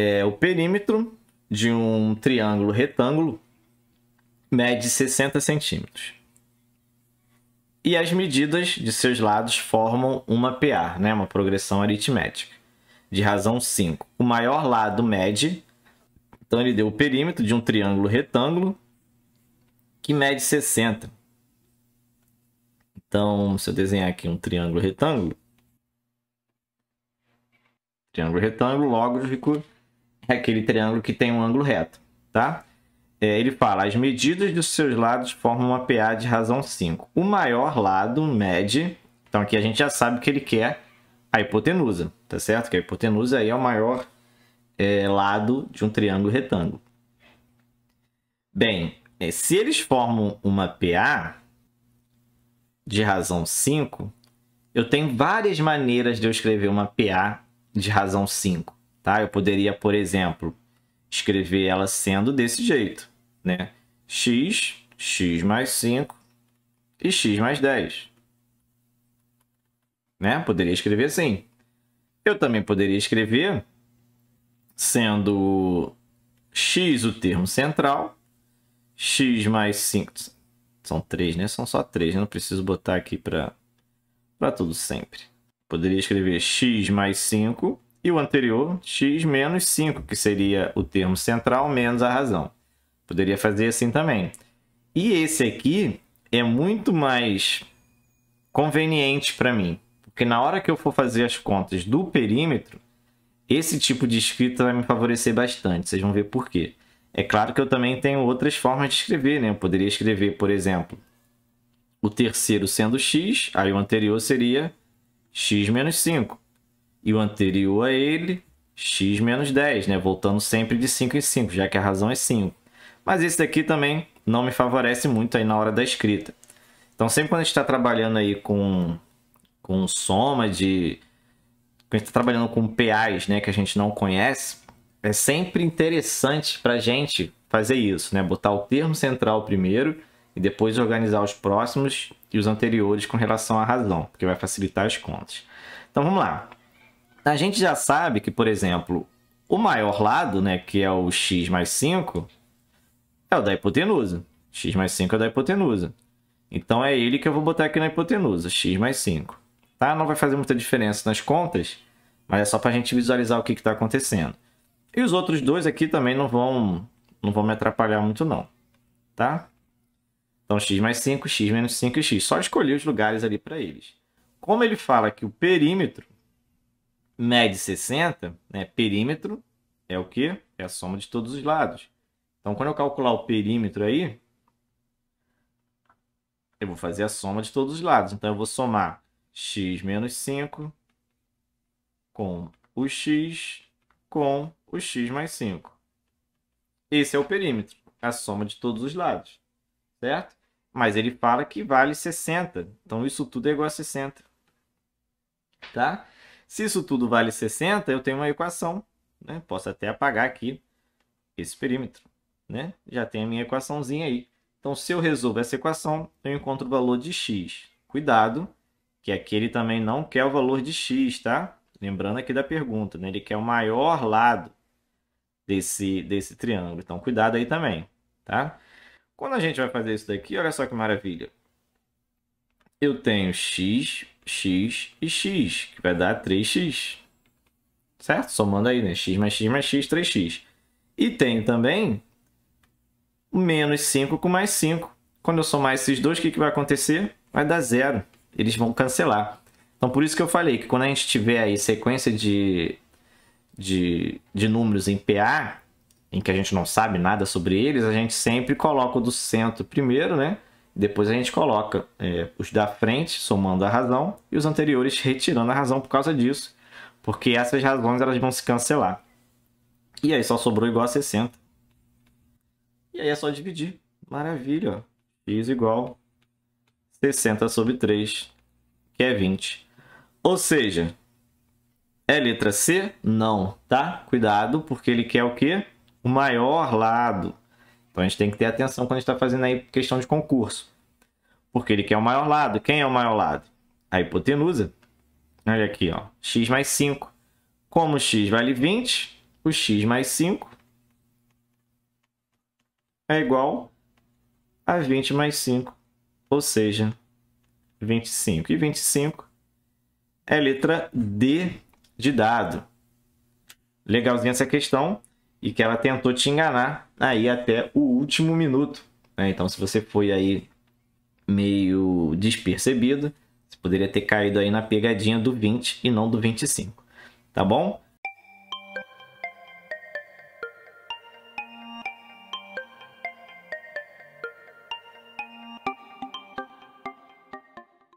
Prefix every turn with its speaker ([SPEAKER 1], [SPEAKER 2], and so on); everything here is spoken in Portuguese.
[SPEAKER 1] É, o perímetro de um triângulo retângulo mede 60 centímetros. E as medidas de seus lados formam uma PA, né, uma progressão aritmética, de razão 5. O maior lado mede, então ele deu o perímetro de um triângulo retângulo que mede 60. Então, se eu desenhar aqui um triângulo retângulo, triângulo retângulo, logo é aquele triângulo que tem um ângulo reto, tá? É, ele fala, as medidas dos seus lados formam uma PA de razão 5. O maior lado mede, então aqui a gente já sabe que ele quer a hipotenusa, tá certo? Que a hipotenusa aí é o maior é, lado de um triângulo retângulo. Bem, é, se eles formam uma PA de razão 5, eu tenho várias maneiras de eu escrever uma PA de razão 5. Tá? Eu poderia, por exemplo, escrever ela sendo desse jeito, né? x, x mais 5 e x mais 10. Né? Poderia escrever assim. Eu também poderia escrever sendo x o termo central, x mais 5. São três, né? São só três. Não preciso botar aqui para tudo sempre. Poderia escrever x mais 5 e o anterior, x menos 5, que seria o termo central menos a razão. Poderia fazer assim também. E esse aqui é muito mais conveniente para mim, porque na hora que eu for fazer as contas do perímetro, esse tipo de escrita vai me favorecer bastante, vocês vão ver por quê. É claro que eu também tenho outras formas de escrever, né? Eu poderia escrever, por exemplo, o terceiro sendo x, aí o anterior seria x menos 5 e o anterior a ele, x menos 10, né? Voltando sempre de 5 em 5, já que a razão é 5. Mas esse daqui também não me favorece muito aí na hora da escrita. Então, sempre quando a gente está trabalhando aí com, com soma de... Quando a gente está trabalhando com PAs, né? Que a gente não conhece, é sempre interessante para a gente fazer isso, né? Botar o termo central primeiro e depois organizar os próximos e os anteriores com relação à razão, porque vai facilitar as contas. Então vamos lá. A gente já sabe que, por exemplo, o maior lado, né, que é o x mais 5, é o da hipotenusa. x mais 5 é o da hipotenusa. Então é ele que eu vou botar aqui na hipotenusa, x mais 5. Tá? Não vai fazer muita diferença nas contas, mas é só para a gente visualizar o que está acontecendo. E os outros dois aqui também não vão, não vão me atrapalhar muito não, tá? Então x mais 5, x menos 5 e x. Só escolhi os lugares ali para eles. Como ele fala que o perímetro mede 60, né, perímetro é o que? É a soma de todos os lados. Então, quando eu calcular o perímetro aí, eu vou fazer a soma de todos os lados. Então, eu vou somar x menos 5 com o x com o x mais 5. Esse é o perímetro, a soma de todos os lados, certo? Mas ele fala que vale 60, então isso tudo é igual a 60, tá? Se isso tudo vale 60, eu tenho uma equação, né? Posso até apagar aqui esse perímetro, né? Já tem a minha equaçãozinha aí. Então, se eu resolvo essa equação, eu encontro o valor de x. Cuidado, que aqui ele também não quer o valor de x, tá? Lembrando aqui da pergunta, né? Ele quer o maior lado desse, desse triângulo. Então, cuidado aí também, tá? Quando a gente vai fazer isso daqui, olha só que maravilha. Eu tenho x x e x, que vai dar 3x. Certo? Somando aí, né? x mais x mais x, 3x. E tem também menos 5 com mais 5. Quando eu somar esses dois, o que, que vai acontecer? Vai dar zero. Eles vão cancelar. Então, por isso que eu falei que quando a gente tiver aí sequência de, de, de números em PA, em que a gente não sabe nada sobre eles, a gente sempre coloca o do centro primeiro, né? Depois a gente coloca é, os da frente somando a razão e os anteriores retirando a razão por causa disso, porque essas razões elas vão se cancelar. E aí só sobrou igual a 60. E aí é só dividir. Maravilha, x igual 60 sobre 3, que é 20. Ou seja, é letra C? Não, tá? Cuidado, porque ele quer o quê? O maior lado. Então a gente tem que ter atenção quando a gente está fazendo aí questão de concurso. Porque ele quer o maior lado. Quem é o maior lado? A hipotenusa. Olha aqui, ó. x mais 5. Como x vale 20, o x mais 5 é igual a 20 mais 5, ou seja, 25. E 25 é letra D de dado. Legalzinha essa questão e que ela tentou te enganar aí até o último minuto. Né? Então, se você foi aí meio despercebido, você poderia ter caído aí na pegadinha do 20 e não do 25, tá bom?